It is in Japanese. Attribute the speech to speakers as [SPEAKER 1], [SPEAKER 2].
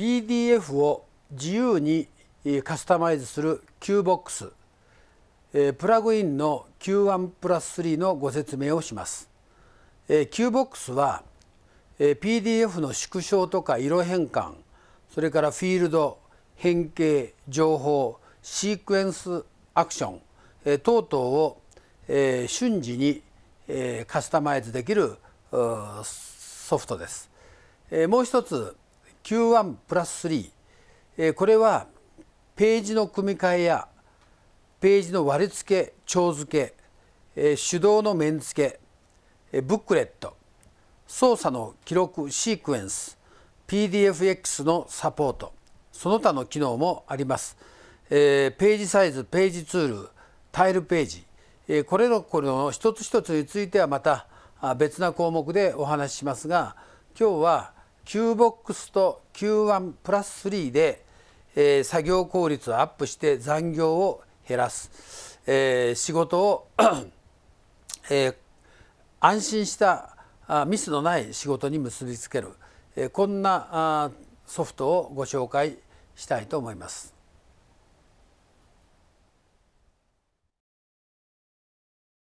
[SPEAKER 1] PDF を自由にカスタマイズする QBOX プラグインの Q1 プラス3のご説明をします QBOX は PDF の縮小とか色変換それからフィールド変形情報シークエンスアクション等々を瞬時にカスタマイズできるソフトですもう一つ Q1 プラス3、えー、これはページの組み替えやページの割り付け帳付け、えー、手動の面付け、えー、ブックレット操作の記録シークエンス PDFX のサポートその他の機能もあります、えー、ページサイズページツールタイルページ、えー、これのこれの一つ一つについてはまた別な項目でお話ししますが今日は Q ボックスと Q1 プラス3で、えー、作業効率をアップして残業を減らす、えー、仕事をえー、安心したミスのない仕事に結びつける、えー、こんなソフトをご紹介したいと思います。